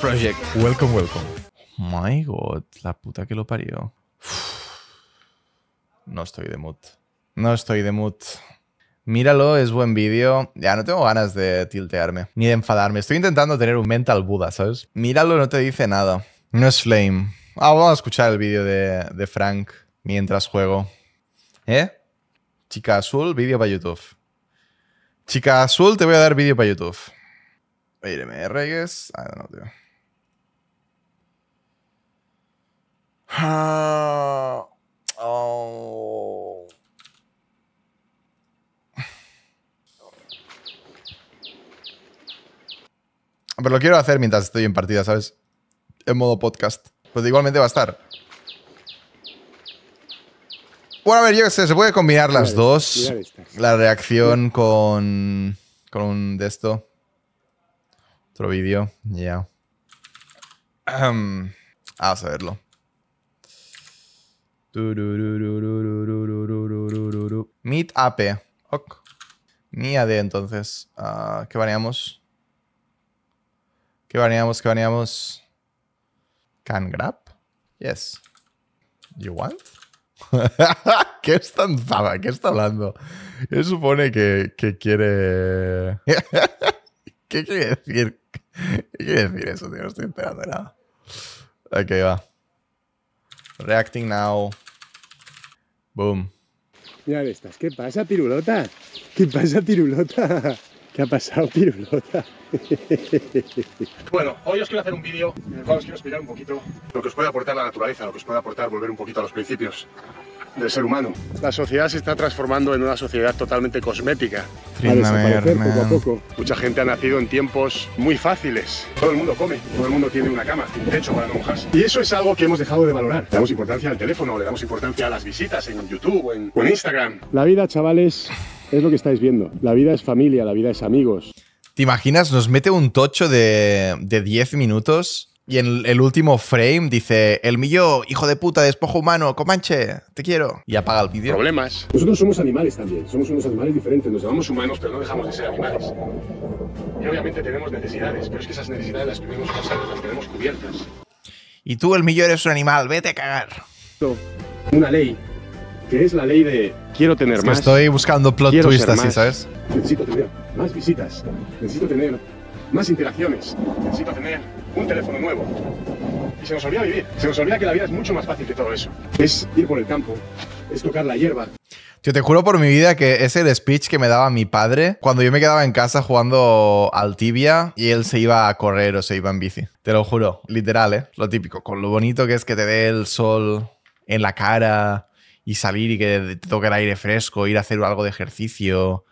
Project. Welcome, welcome. my god, la puta que lo parió. No estoy de mood. No estoy de mood. Míralo, es buen vídeo. Ya, no tengo ganas de tiltearme, ni de enfadarme. Estoy intentando tener un mental Buda, ¿sabes? Míralo, no te dice nada. No es Flame. Ah, vamos a escuchar el vídeo de, de Frank mientras juego. ¿Eh? Chica azul, vídeo para YouTube. Chica azul, te voy a dar vídeo para YouTube. Wait Reyes? I don't know, Pero lo quiero hacer mientras estoy en partida, ¿sabes? En modo podcast. Pues igualmente va a estar. Bueno, a ver, yo sé, se puede combinar las dos. La reacción con, con un de esto. Otro vídeo, ya. Ah, vamos a verlo. Meet AP. Ok. Ni AD entonces. Ah, ¿Qué baneamos? ¿Qué baneamos? ¿Qué baneamos? Can grab? Yes. You want? ¿Qué, está, ¿Qué está hablando? Se supone que, que quiere... ¿Qué quiere decir? ¿Qué quiere decir eso, tío? No estoy enterando de nada. Ok, va. Reacting now. Boom. Mira estas. ¿Qué pasa, pirulota? ¿Qué pasa, pirulota? ¿Qué ha pasado, pirulota? bueno, hoy os quiero hacer un vídeo en el cual os quiero explicar un poquito lo que os puede aportar la naturaleza, lo que os puede aportar volver un poquito a los principios del ser humano. La sociedad se está transformando en una sociedad totalmente cosmética. A poco a poco. Mucha gente ha nacido en tiempos muy fáciles. Todo el mundo come, todo el mundo tiene una cama, un techo para no Y eso es algo que hemos dejado de valorar. Le damos importancia al teléfono, le damos importancia a las visitas en YouTube o en, Instagram. La vida, chavales, es lo que estáis viendo. La vida es familia, la vida es amigos. ¿Te imaginas? Nos mete un tocho de, de 10 minutos y en el último frame dice, el millo, hijo de puta, despojo humano, Comanche, te quiero. Y apaga el vídeo. Problemas. Nosotros somos animales también, somos unos animales diferentes, nos llamamos humanos, pero no dejamos de ser animales. Y obviamente tenemos necesidades, pero es que esas necesidades las tenemos pasadas, las tenemos cubiertas. Y tú, el millo, eres un animal, vete a cagar. Una ley, que es la ley de quiero tener Estoy buscando plot twist así, ¿sabes? Necesito tener más visitas, necesito tener más interacciones, necesito tener un teléfono nuevo. Y se nos olvida vivir. Se nos olvida que la vida es mucho más fácil que todo eso. Es ir por el campo, es tocar la hierba. Yo te juro por mi vida que es el speech que me daba mi padre cuando yo me quedaba en casa jugando al tibia y él se iba a correr o se iba en bici. Te lo juro, literal, ¿eh? Lo típico, con lo bonito que es que te dé el sol en la cara y salir y que te toque el aire fresco, ir a hacer algo de ejercicio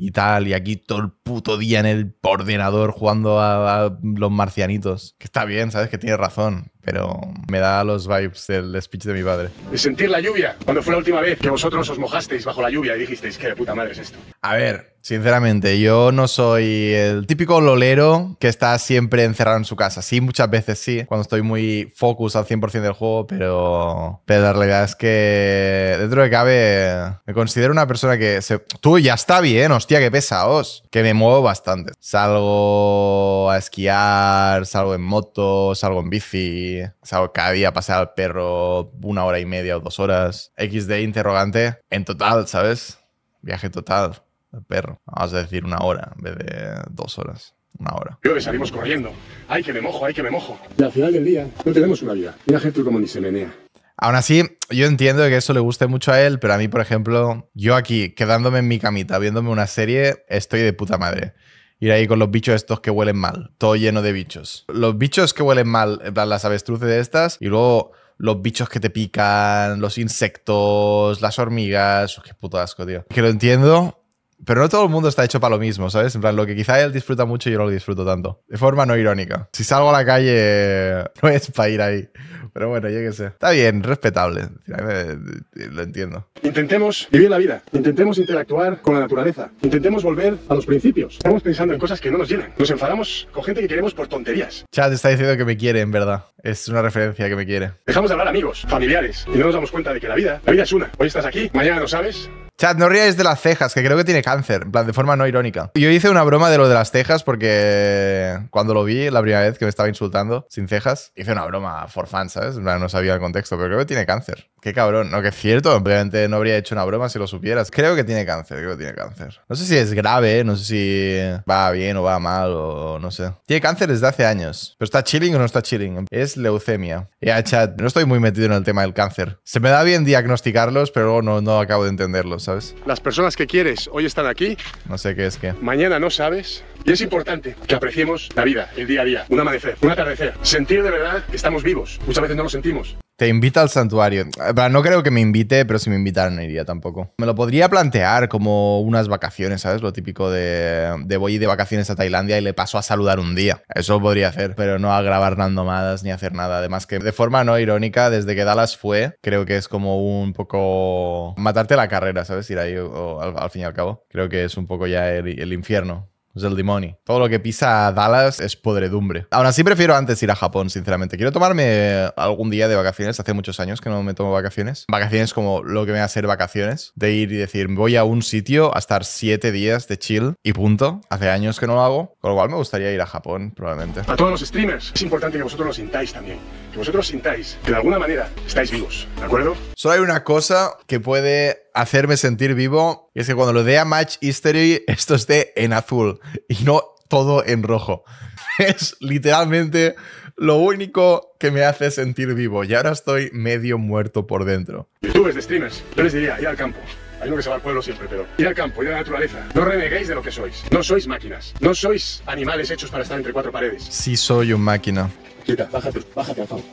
y tal, y aquí todo el puto día en el ordenador jugando a, los marcianitos. Que está bien, sabes que tiene razón, pero me da los vibes del speech de mi padre. Y sentir la lluvia, cuando fue la última vez que vosotros os mojasteis bajo la lluvia y dijisteis, que de puta madre es esto. A ver, sinceramente, yo no soy el típico lolero que está siempre encerrado en su casa. Sí, muchas veces sí, cuando estoy muy focus al 100% del juego, pero, pero la realidad es que dentro de cabe me considero una persona que se... Tú, ya está bien, hostia, qué pesaos. Que me muevo bastante. Salgo a esquiar, salgo en moto, salgo en bici, salgo cada día a pasear al perro una hora y media o dos horas. de interrogante en total, ¿sabes? Viaje total el perro. Vamos a decir una hora en vez de dos horas una hora. que salimos corriendo. Ay, que me mojo, ay, que me mojo. la al final del día no tenemos una vida. Mira gente como ni se menea. Aún así, yo entiendo que eso le guste mucho a él, pero a mí, por ejemplo, yo aquí, quedándome en mi camita, viéndome una serie, estoy de puta madre. Ir ahí con los bichos estos que huelen mal, todo lleno de bichos. Los bichos que huelen mal, las avestruces de estas, y luego los bichos que te pican, los insectos, las hormigas. Qué puto asco, tío. Que lo entiendo, pero no todo el mundo está hecho para lo mismo, ¿sabes? En plan, lo que quizá él disfruta mucho, yo no lo disfruto tanto. De forma no irónica. Si salgo a la calle, no es para ir ahí. Pero bueno, ya qué sé. Está bien, respetable. Lo entiendo. Intentemos vivir la vida. Intentemos interactuar con la naturaleza. Intentemos volver a los principios. Estamos pensando en cosas que no nos llenan. Nos enfadamos con gente que queremos por tonterías. Chad está diciendo que me quiere, en verdad. Es una referencia que me quiere. Dejamos de hablar amigos, familiares, y no nos damos cuenta de que la vida, la vida es una. Hoy estás aquí, mañana no sabes, Chat, no ríais de las cejas, que creo que tiene cáncer, en plan, de forma no irónica. Yo hice una broma de lo de las cejas porque cuando lo vi la primera vez que me estaba insultando sin cejas, hice una broma for fans, ¿sabes? no sabía el contexto, pero creo que tiene cáncer. Qué cabrón, no, que es cierto, obviamente no habría hecho una broma si lo supieras. Creo que tiene cáncer, creo que tiene cáncer. No sé si es grave, no sé si va bien o va mal o no sé. Tiene cáncer desde hace años, pero está chilling o no está chilling. Es leucemia. Ya, chat, no estoy muy metido en el tema del cáncer. Se me da bien diagnosticarlos, pero no, no acabo de entenderlos. ¿sabes? Las personas que quieres hoy están aquí. No sé qué es que Mañana no sabes. Y es importante que apreciemos la vida, el día a día, un amanecer, un atardecer. Sentir de verdad que estamos vivos. Muchas veces no lo sentimos. Te invita al santuario. Eh, no creo que me invite, pero si me invitaran no iría tampoco. Me lo podría plantear como unas vacaciones, ¿sabes? Lo típico de, voy de vacaciones a Tailandia y le paso a saludar un día. Eso podría hacer, pero no a grabar randomadas ni hacer nada. Además que de forma no irónica, desde que Dallas fue, creo que es como un poco matarte la carrera, ¿sabes? Ir ahí al, fin y al cabo. Creo que es un poco ya el infierno es Todo lo que pisa Dallas es podredumbre. Aún así prefiero antes ir a Japón, sinceramente. Quiero tomarme algún día de vacaciones. Hace muchos años que no me tomo vacaciones. Vacaciones como lo que me va a ser vacaciones. De ir y decir, voy a un sitio a estar siete días de chill y punto. Hace años que no lo hago. Con lo cual me gustaría ir a Japón, probablemente. A todos los streamers, es importante que vosotros lo sintáis también. Que vosotros sintáis que de alguna manera estáis vivos, ¿de acuerdo? Solo hay una cosa que puede hacerme sentir vivo es que cuando lo dé a Match History, esto esté en azul y no todo en rojo. Es literalmente lo único que me hace sentir vivo y ahora estoy medio muerto por dentro. Youtubers de streamers, yo les diría, ir al campo. Hay uno que se va al pueblo siempre, pero ir al campo, ir a la naturaleza. No reneguéis de lo que sois. No sois máquinas. No sois animales hechos para estar entre cuatro paredes. Sí soy un máquina. Quita, bájate, bájate, favor.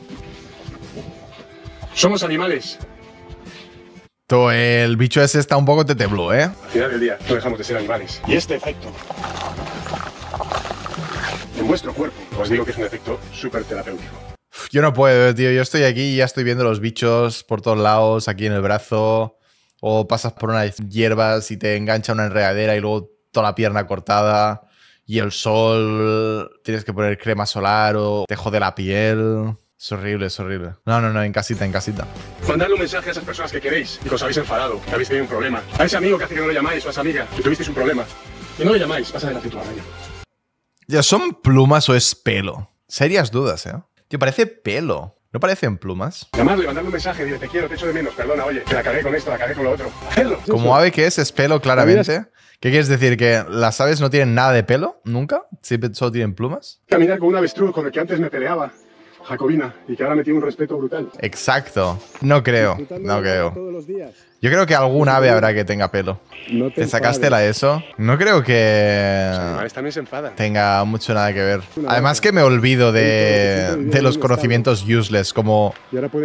Somos animales el bicho ese está un poco teteblo, ¿eh? Al final del día, no dejamos de ser animales. Y este efecto en vuestro cuerpo, os digo que es un efecto súper terapéutico. Yo no puedo, tío. Yo estoy aquí y ya estoy viendo los bichos por todos lados, aquí en el brazo. O pasas por unas hierbas y te engancha una enredadera y luego toda la pierna cortada. Y el sol, tienes que poner crema solar o te jode la piel. Es horrible, es horrible. No, no, no, en casita, en casita. Mandarle un mensaje a esas personas que queréis y que os habéis enfadado, que habéis tenido un problema. A ese amigo que hace que no lo llamáis o a esa amiga que tuvisteis un problema. Que no lo llamáis, pasa adelante la situación. Ya, ¿son plumas o es pelo? Serias dudas, ¿eh? Tío, parece pelo. ¿No parecen plumas? Llamadle, mandarle un mensaje, dile te quiero, te echo de menos, perdona, oye, te la cagué con esto, la cagué con lo otro. ¡Pelo! Como ave que es, es pelo claramente. ¿Qué quieres decir? ¿Que las aves no tienen nada de pelo? ¿Nunca? ¿Siempre solo tienen plumas? Caminar con un avestruz con el que antes me peleaba jacobina y que ahora me tiene un respeto brutal. Exacto. No creo, no creo. Yo creo que algún ave habrá que tenga pelo. te, sacaste la ESO? No creo que... también Tenga mucho nada que ver. Además que me olvido de, de los conocimientos useless, como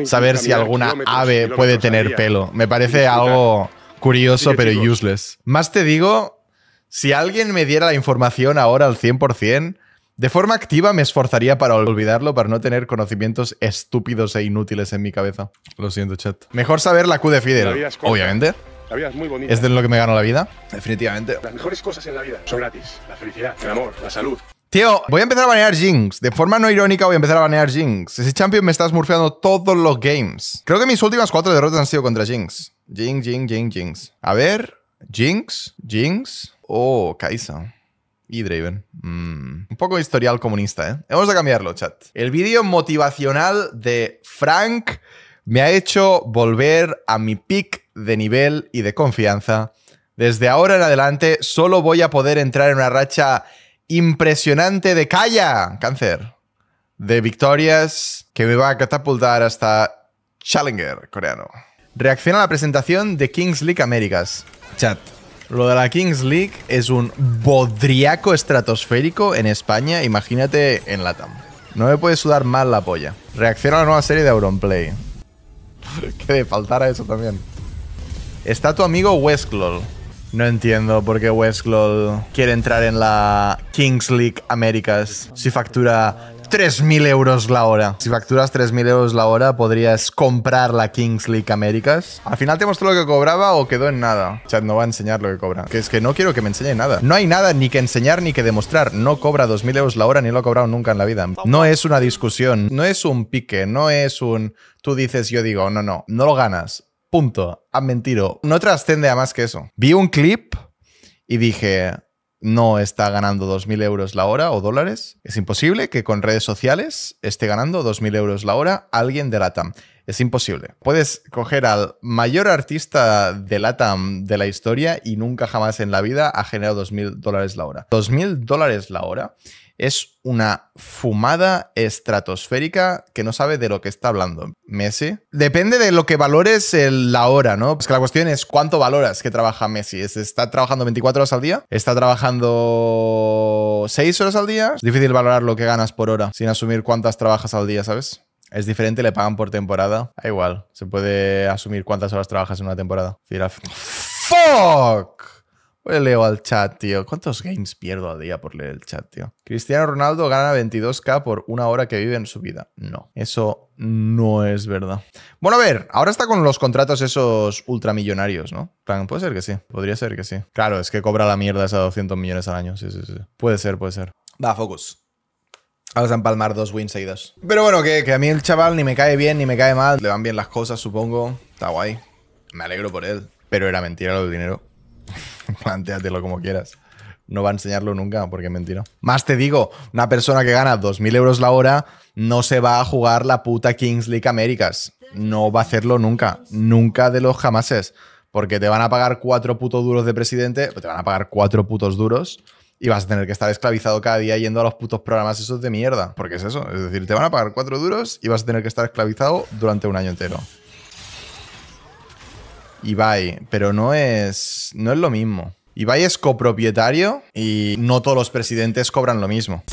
saber si alguna ave puede tener pelo. Me parece algo curioso pero useless. Más te digo, si alguien me diera la información ahora al 100%, de forma activa me esforzaría para olvidarlo, para no tener conocimientos estúpidos e inútiles en mi cabeza. Lo siento, chat. Mejor saber la Q de Fidel, obviamente. La vida es muy bonita. ¿Es de lo que me gano la vida? Definitivamente. Las mejores cosas en la vida son gratis. La felicidad, el amor, la salud. Tío, voy a empezar a banear Jinx. De forma no irónica voy a empezar a banear Jinx. Ese champion me está smurfeando todos los games. Creo que mis últimas cuatro derrotas han sido contra Jinx. Jinx, Jinx, Jinx, Jinx. A ver... Jinx, Jinx... Oh, Kaisa. Y mm. Un poco historial comunista, ¿eh? Vamos a cambiarlo, chat. El vídeo motivacional de Frank me ha hecho volver a mi pick de nivel y de confianza. Desde ahora en adelante solo voy a poder entrar en una racha impresionante de calla, cáncer, de victorias que me va a catapultar hasta Challenger coreano. Reacciona a la presentación de Kings League Américas. Chat, lo de la Kings League es un bodriaco estratosférico en España, imagínate en Latam. No me puede sudar más la polla. Reacciona a la nueva serie de Auronplay. que de faltara eso también. Está tu amigo Westclaw. No entiendo por qué Westclaw quiere entrar en la Kings League Américas si factura 3.000 euros la hora. Si facturas 3.000 euros la hora, podrías comprar la Kings League Américas. Al final te mostró lo que cobraba o quedó en nada. Chat no va a enseñar lo que cobra. Que es que no quiero que me enseñe nada. No hay nada ni que enseñar ni que demostrar. No cobra 2.000 euros la hora ni lo ha cobrado nunca en la vida. No es una discusión, no es un pique, no es un tú dices, yo digo, no, no, no lo ganas. Punto. Ha mentido. No trascende a más que eso. Vi un clip y dije, no está ganando 2.000 euros la hora o dólares. Es imposible que con redes sociales esté ganando 2.000 euros la hora alguien de LATAM. Es imposible. Puedes coger al mayor artista de LATAM de la historia y nunca jamás en la vida ha generado 2.000 dólares la hora. 2.000 dólares la hora es una fumada estratosférica que no sabe de lo que está hablando. Messi. Depende de lo que valores la hora, ¿no? Pues que la cuestión es cuánto valoras que trabaja Messi. ¿Está trabajando 24 horas al día? ¿Está trabajando 6 horas al día? Es difícil valorar lo que ganas por hora sin asumir cuántas trabajas al día, ¿sabes? Es diferente, le pagan por temporada. Da igual, se puede asumir cuántas horas trabajas en una temporada. ¡Fuck! leo al chat, tío. ¿Cuántos games pierdo al día por leer el chat, tío? Cristiano Ronaldo gana 22k por una hora que vive en su vida. No, eso no es verdad. Bueno, a ver, ahora está con los contratos esos ultramillonarios, ¿no? Puede ser que sí, podría ser que sí. Claro, es que cobra la mierda esa 200 millones al año. Sí, sí, sí. Puede ser, puede ser. Va, focus. Vamos a empalmar dos wins seguidos. Pero bueno, que, que a mí el chaval ni me cae bien ni me cae mal. Le van bien las cosas, supongo. Está guay. Me alegro por él. Pero era mentira lo del dinero. Plantéatelo como quieras. No va a enseñarlo nunca porque es mentira. Más te digo, una persona que gana 2.000 euros la hora no se va a jugar la puta Kings League Américas. No va a hacerlo nunca. Nunca de los jamases. Porque te van a pagar cuatro putos duros de presidente, te van a pagar cuatro putos duros y vas a tener que estar esclavizado cada día yendo a los putos programas esos de mierda. Porque es eso. Es decir, te van a pagar cuatro duros y vas a tener que estar esclavizado durante un año entero. Ibai, pero no es, no es lo mismo. Ibai es copropietario y no todos los presidentes cobran lo mismo.